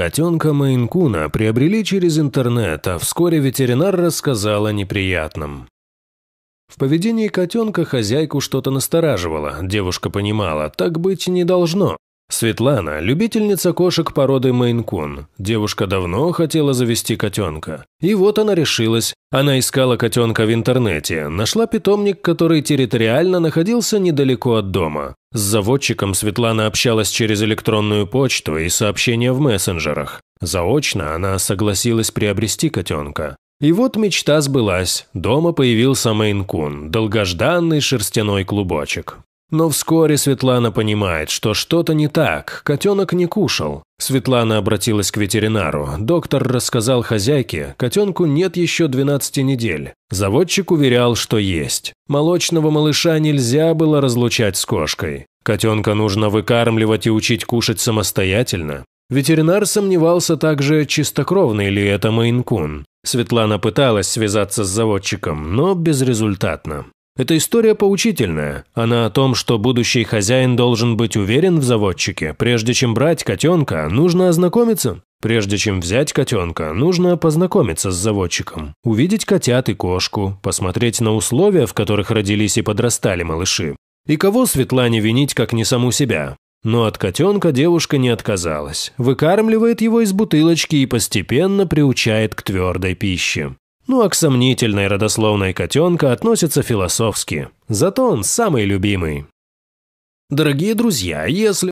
Котенка Мейнкуна приобрели через интернет, а вскоре ветеринар рассказал о неприятном. В поведении котенка хозяйку что-то настораживало, девушка понимала, так быть не должно. Светлана – любительница кошек породы Мейнкун. Девушка давно хотела завести котенка. И вот она решилась. Она искала котенка в интернете, нашла питомник, который территориально находился недалеко от дома. С заводчиком Светлана общалась через электронную почту и сообщения в мессенджерах. Заочно она согласилась приобрести котенка. И вот мечта сбылась. Дома появился Мейн Кун, долгожданный шерстяной клубочек. Но вскоре Светлана понимает, что что-то не так, котенок не кушал. Светлана обратилась к ветеринару. Доктор рассказал хозяйке, котенку нет еще 12 недель. Заводчик уверял, что есть. Молочного малыша нельзя было разлучать с кошкой. Котенка нужно выкармливать и учить кушать самостоятельно. Ветеринар сомневался также, чистокровный ли это мейнкун. Светлана пыталась связаться с заводчиком, но безрезультатно. Эта история поучительная. Она о том, что будущий хозяин должен быть уверен в заводчике. Прежде чем брать котенка, нужно ознакомиться. Прежде чем взять котенка, нужно познакомиться с заводчиком, увидеть котят и кошку, посмотреть на условия, в которых родились и подрастали малыши. И кого Светлане винить, как не саму себя? Но от котенка девушка не отказалась, выкармливает его из бутылочки и постепенно приучает к твердой пище. Ну а к сомнительной родословной котенка относится философски. Зато он самый любимый. Дорогие друзья, если...